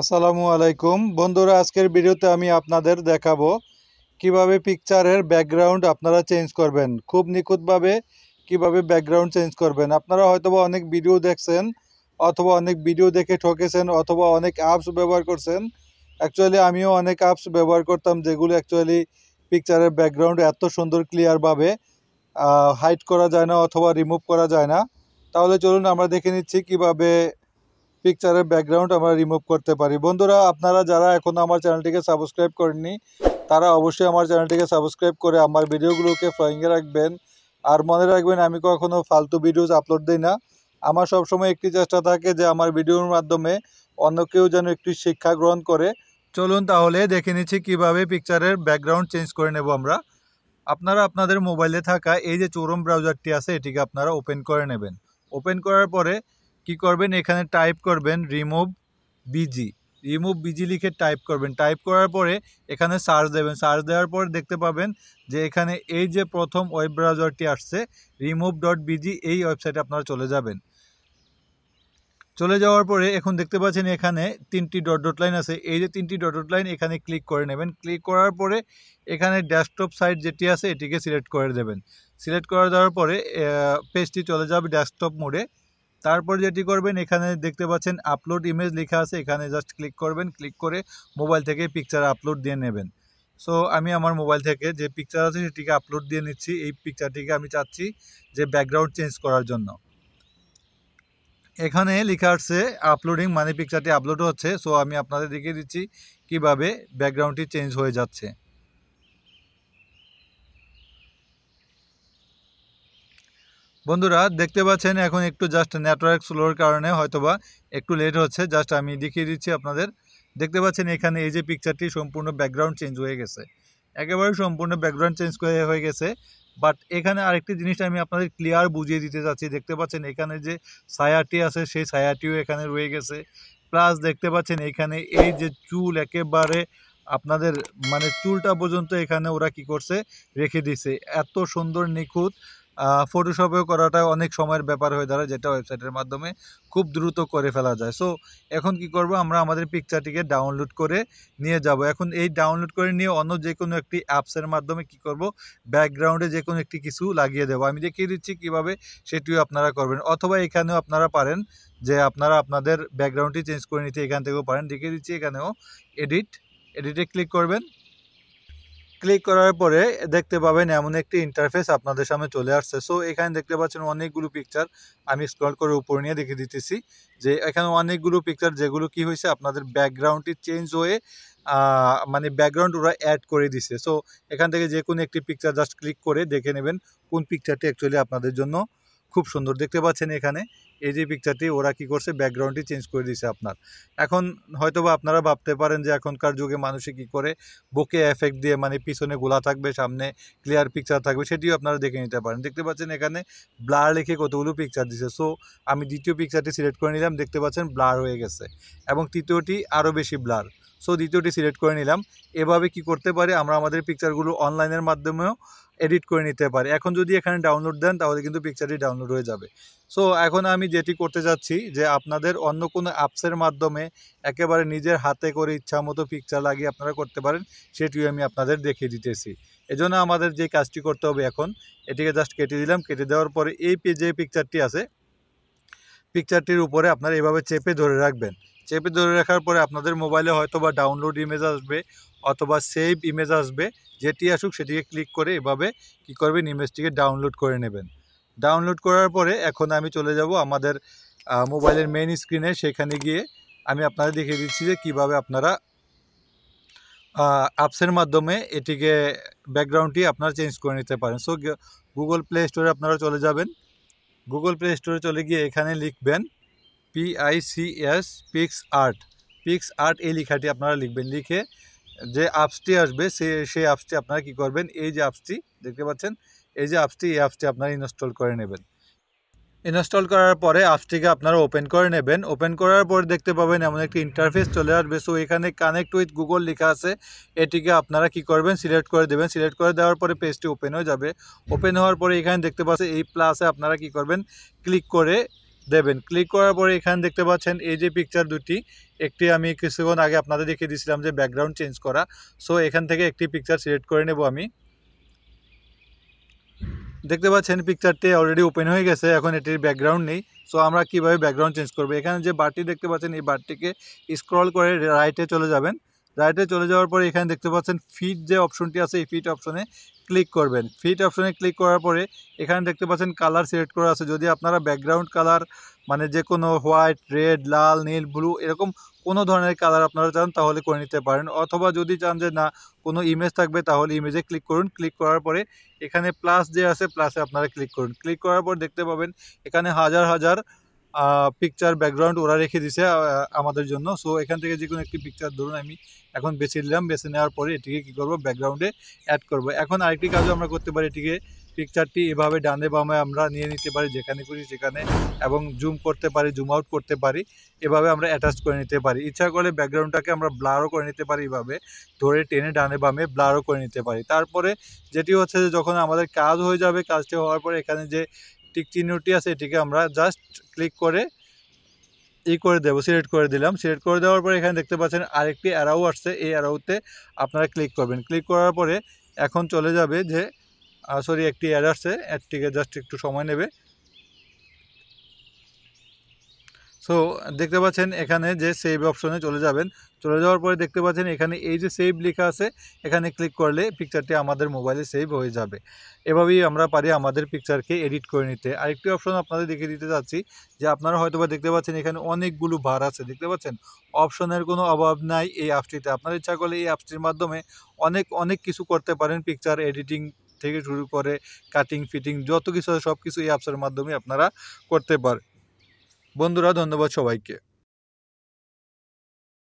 আসসালামু আলাইকুম বন্ধুরা আজকের ভিডিওতে আমি আপনাদের দেখাবো কিভাবে পিকচারের ব্যাকগ্রাউন্ড আপনারা চেঞ্জ করবেন খুব নিখুঁতভাবে কিভাবে ব্যাকগ্রাউন্ড চেঞ্জ করবেন আপনারা হয়তোবা অনেক ভিডিও দেখছেন অথবা অনেক ভিডিও দেখে ঠকেছেন অথবা অনেক অ্যাপস ব্যবহার করছেন অ্যাকচুয়ালি আমিও অনেক অ্যাপস ব্যবহার করতাম যেগুলো অ্যাকচুয়ালি পিকচারের ব্যাকগ্রাউন্ড এত সুন্দর ক্লিয়ারভাবে হাইট করা যায় না অথবা রিমুভ করা যায় না তাহলে চলুন আমরা দেখে নিচ্ছি কিভাবে পিকচারের ব্যাকগ্রাউন্ড আমরা রিমুভ করতে পারি বন্ধুরা আপনারা যারা এখনও আমার চ্যানেলটিকে সাবস্ক্রাইব করেননি তারা অবশ্যই আমার চ্যানেলটিকে সাবস্ক্রাইব করে আমার ভিডিওগুলোকে ফ্লাইংয়ে রাখবেন আর মনে রাখবেন আমি কখনও ফালতু ভিডিওস আপলোড দিই না আমার সবসময় একটি চেষ্টা থাকে যে আমার ভিডিওর মাধ্যমে অন্য কেউ যেন একটি শিক্ষা গ্রহণ করে চলুন তাহলে দেখে নিচ্ছি কীভাবে পিকচারের ব্যাকগ্রাউন্ড চেঞ্জ করে নেব আমরা আপনারা আপনাদের মোবাইলে থাকা এই যে চোরম ব্রাউজারটি আছে এটিকে আপনারা ওপেন করে নেবেন ওপেন করার পরে কি করবেন এখানে টাইপ করবেন রিমুভ বিজি রিমুভ বিজি লিখে টাইপ করবেন টাইপ করার পরে এখানে সার্চ দেবেন সার্চ দেওয়ার পরে দেখতে পাবেন যে এখানে এই যে প্রথম ওয়েব ব্রাউজারটি আসছে রিমুভ ডট বিজি এই ওয়েবসাইটে আপনারা চলে যাবেন চলে যাওয়ার পরে এখন দেখতে পাচ্ছেন এখানে তিনটি ডট ডট লাইন আছে এই যে তিনটি ডট ডট লাইন এখানে ক্লিক করে নেবেন ক্লিক করার পরে এখানে ডেস্কটপ সাইট যেটি আছে এটিকে সিলেক্ট করে দেবেন সিলেক্ট করে দেওয়ার পরে পেজটি চলে যাবে ডেস্কটপ মোডে তারপর যেটি করবেন এখানে দেখতে পাচ্ছেন আপলোড ইমেজ লেখা আছে এখানে জাস্ট ক্লিক করবেন ক্লিক করে মোবাইল থেকে পিকচার আপলোড দিয়ে নেবেন সো আমি আমার মোবাইল থেকে যে পিকচার আছে সেটিকে আপলোড দিয়ে নিচ্ছি এই পিকচারটিকে আমি চাচ্ছি যে ব্যাকগ্রাউন্ড চেঞ্জ করার জন্য এখানে লেখা আসছে আপলোডিং মানে পিকচারটি আপলোড হচ্ছে সো আমি আপনাদের দেখিয়ে দিচ্ছি কিভাবে ব্যাকগ্রাউন্ডটি চেঞ্জ হয়ে যাচ্ছে বন্ধুরা দেখতে পাচ্ছেন এখন একটু জাস্ট নেটওয়ার্ক স্লোর কারণে হয়তোবা একটু লেট হচ্ছে জাস্ট আমি দেখিয়ে দিচ্ছি আপনাদের দেখতে পাচ্ছেন এখানে এই যে পিকচারটি সম্পূর্ণ ব্যাকগ্রাউন্ড চেঞ্জ হয়ে গেছে একেবারে সম্পূর্ণ ব্যাকগ্রাউন্ড চেঞ্জ হয়ে গেছে বাট এখানে আরেকটি জিনিসটা আমি আপনাদের ক্লিয়ার বুঝিয়ে দিতে চাচ্ছি দেখতে পাচ্ছেন এখানে যে ছায়াটি আছে সেই ছায়াটিও এখানে রয়ে গেছে প্লাস দেখতে পাচ্ছেন এখানে এই যে চুল একেবারে আপনাদের মানে চুলটা পর্যন্ত এখানে ওরা কি করছে রেখে দিছে এত সুন্দর নিখুঁত ফটোশপে করাটা অনেক সময়ের ব্যাপার হয়ে দাঁড়ায় যেটা ওয়েবসাইটের মাধ্যমে খুব দ্রুত করে ফেলা যায় সো এখন কি করব আমরা আমাদের পিকচারটিকে ডাউনলোড করে নিয়ে যাব এখন এই ডাউনলোড করে নিয়ে অন্য যে কোনো একটি অ্যাপসের মাধ্যমে কি করব ব্যাকগ্রাউন্ডে যে কোনো একটি কিছু লাগিয়ে দেবো আমি দেখিয়ে দিচ্ছি কীভাবে সেটিও আপনারা করবেন অথবা এখানেও আপনারা পারেন যে আপনারা আপনাদের ব্যাকগ্রাউন্ডটি চেঞ্জ করে নিতে এখান থেকেও পারেন দেখিয়ে দিচ্ছি এখানেও এডিট এডিটে ক্লিক করবেন ক্লিক করার পরে দেখতে পাবেন এমন একটি ইন্টারফেস আপনাদের সামনে চলে আসছে সো এখানে দেখতে পাচ্ছেন অনেকগুলো পিকচার আমি স্ক্রল করে উপর নিয়ে দেখে দিতেছি যে এখানে অনেকগুলো পিকচার যেগুলো কি হয়েছে আপনাদের ব্যাকগ্রাউন্ডটি চেঞ্জ হয়ে মানে ব্যাকগ্রাউন্ড ওরা অ্যাড করে দিছে সো এখান থেকে যে কোনো একটি পিকচার জাস্ট ক্লিক করে দেখে নেবেন কোন পিকচারটি অ্যাকচুয়ালি আপনাদের জন্য খুব সুন্দর দেখতে পাচ্ছেন এখানে এই যে পিকচারটি ওরা কি করছে ব্যাকগ্রাউন্ডটি চেঞ্জ করে দিয়েছে আপনার এখন হয়তোবা আপনারা ভাবতে পারেন যে এখনকার যুগে মানুষে কি করে বোকে এফেক্ট দিয়ে মানে পিছনে গোলা থাকবে সামনে ক্লিয়ার পিকচার থাকবে সেটিও আপনারা দেখে নিতে পারেন দেখতে পাচ্ছেন এখানে ব্লার লিখে কতগুলো পিকচার দিছে সো আমি দ্বিতীয় পিকচারটি সিলেক্ট করে নিলাম দেখতে পাচ্ছেন ব্লার হয়ে গেছে এবং তৃতীয়টি আরও বেশি ব্লার সো দ্বিতীয়টি সিলেক্ট করে নিলাম এভাবে কি করতে পারে আমরা আমাদের পিকচারগুলো অনলাইনের মাধ্যমেও এডিট করে নিতে পারে এখন যদি এখানে ডাউনলোড দেন তাহলে কিন্তু পিকচারটি ডাউনলোড হয়ে যাবে সো এখন আমি যেটি করতে যাচ্ছি যে আপনাদের অন্য কোনো অ্যাপসের মাধ্যমে একেবারে নিজের হাতে করে ইচ্ছা মতো পিকচার লাগিয়ে আপনারা করতে পারেন সেটিও আমি আপনাদের দেখিয়ে দিতেছি এজন্য আমাদের যে কাজটি করতে হবে এখন এটিকে জাস্ট কেটে দিলাম কেটে দেওয়ার পরে এই পেজে পিকচারটি আছে পিকচারটির উপরে আপনারা এভাবে চেপে ধরে রাখবেন চেপে ধরে রাখার পরে আপনাদের মোবাইলে হয়তো বা ডাউনলোড ইমেজ আসবে অথবা সেভ ইমেজ আসবে যেটি আসুক সেটিকে ক্লিক করে এভাবে কি করবেন ইমেজটিকে ডাউনলোড করে নেবেন ডাউনলোড করার পরে এখন আমি চলে যাব আমাদের মোবাইলের মেন স্ক্রিনে সেখানে গিয়ে আমি আপনাদের দেখিয়ে দিচ্ছি যে কীভাবে আপনারা অ্যাপসের মাধ্যমে এটিকে ব্যাকগ্রাউন্ডটি আপনারা চেঞ্জ করে নিতে পারেন সো গুগল প্লে স্টোরে আপনারা চলে যাবেন গুগল প্লে স্টোরে চলে গিয়ে এখানে লিখবেন P I C S PicsArt PicsArt এই লেখাটি আপনারা লিখবেন লিখে যে আপসটি আসবে সে সেই অ্যাপসটি আপনারা কী করবেন এই যে অ্যাপসটি দেখতে পাচ্ছেন এই যে আপসটি এই অ্যাপসটি আপনারা ইনস্টল করে নেবেন ইনস্টল করার পরে অ্যাপসটিকে আপনারা ওপেন করে নেবেন ওপেন করার পরে দেখতে পাবেন এমন একটি ইন্টারফেস চলে আসবে সো এখানে কানেক্ট উইথ গুগল লেখা আছে এটিকে আপনারা কি করবেন সিলেক্ট করে দেবেন সিলেক্ট করে দেওয়ার পরে পেজটি ওপেন হয়ে যাবে ওপেন হওয়ার পরে এখানে দেখতে পাচ্ছেন এই প্লাসে আপনারা কি করবেন ক্লিক করে দেবেন ক্লিক করার পরে এখানে দেখতে পাচ্ছেন এই যে পিকচার দুটি একটি আমি কিছুক্ষণ আগে আপনাদের দেখিয়ে দিয়েছিলাম যে ব্যাকগ্রাউন্ড চেঞ্জ করা সো এখান থেকে একটি পিকচার সিলেক্ট করে নেব আমি দেখতে পাচ্ছেন পিকচারটি অলরেডি ওপেন হয়ে গেছে এখন এটির ব্যাকগ্রাউন্ড নেই সো আমরা কিভাবে ব্যাকগ্রাউন্ড চেঞ্জ করবো এখানে যে বারটি দেখতে পাচ্ছেন এই বারটিকে স্ক্রল করে রাইটে চলে যাবেন রাইটে চলে যাওয়ার পরে এখানে দেখতে পাচ্ছেন ফিট যে অপশনটি আছে এই ফিট অপশনে ক্লিক করবেন ফিট অপশনে ক্লিক করার পরে এখানে দেখতে পাচ্ছেন কালার সিলেক্ট করা আছে যদি আপনারা ব্যাকগ্রাউন্ড কালার মানে যে কোনো হোয়াইট রেড লাল নীল ব্লু এরকম কোনো ধরনের কালার আপনারা চান তাহলে করে নিতে পারেন অথবা যদি চান যে না কোনো ইমেজ থাকবে তাহলে ইমেজে ক্লিক করুন ক্লিক করার পরে এখানে প্লাস যে আছে প্লাসে আপনারা ক্লিক করুন ক্লিক করার পর দেখতে পাবেন এখানে হাজার হাজার পিকচার ব্যাকগ্রাউন্ড ওরা রেখে দিছে আমাদের জন্য সো এখান থেকে যে কোনো একটি পিকচার ধরুন আমি এখন বেছে নিলাম বেছে নেওয়ার পরে এটিকে কী করব ব্যাকগ্রাউন্ডে অ্যাড করব এখন আরেকটি কাজও আমরা করতে পারি এটিকে পিকচারটি এভাবে ডানে বামে আমরা নিয়ে নিতে পারি যেখানে করি সেখানে এবং জুম করতে পারি জুম আউট করতে পারি এভাবে আমরা অ্যাটাচ করে নিতে পারি ইচ্ছা করলে ব্যাকগ্রাউন্ডটাকে আমরা ব্লারও করে নিতে পারি এভাবে ধরে টেনে ডানে বামে ব্লারও করে নিতে পারি তারপরে যেটি হচ্ছে যে যখন আমাদের কাজ হয়ে যাবে কাজটি হওয়ার পরে এখানে যে টিক চিহ্নটি আছে এটিকে আমরা জাস্ট ক্লিক করে ই করে দেবো সিলেক্ট করে দিলাম সিলেক্ট করে দেওয়ার পরে এখানে দেখতে পাচ্ছেন আরেকটি অ্যারাও আসছে এই অ্যারাউতে আপনারা ক্লিক করবেন ক্লিক করার পরে এখন চলে যাবে যে সরি একটি অ্যাড আসছে অ্যাডটিকে জাস্ট একটু সময় নেবে সো দেখতে পাচ্ছেন এখানে যে সেভ অপশনে চলে যাবেন চলে যাওয়ার পরে দেখতে পাচ্ছেন এখানে এই যে সেভ লেখা আছে এখানে ক্লিক করলে পিকচারটি আমাদের মোবাইলে সেভ হয়ে যাবে এভাবেই আমরা পারি আমাদের পিকচারকে এডিট করে নিতে আরেকটি অপশন আপনাদের দেখে দিতে চাচ্ছি যে আপনারা হয়তোবা দেখতে পাচ্ছেন এখানে অনেকগুলো ভার আছে দেখতে পাচ্ছেন অপশনের কোনো অভাব নাই এই অ্যাপটিতে আপনার ইচ্ছা করলে এই অ্যাপটির মাধ্যমে অনেক অনেক কিছু করতে পারেন পিকচার এডিটিং থেকে শুরু করে কাটিং ফিটিং যত কিছু সব কিছু এই অ্যাপসের মাধ্যমে আপনারা করতে পারেন বন্ধুরা ধন্যবাদ সবাইকে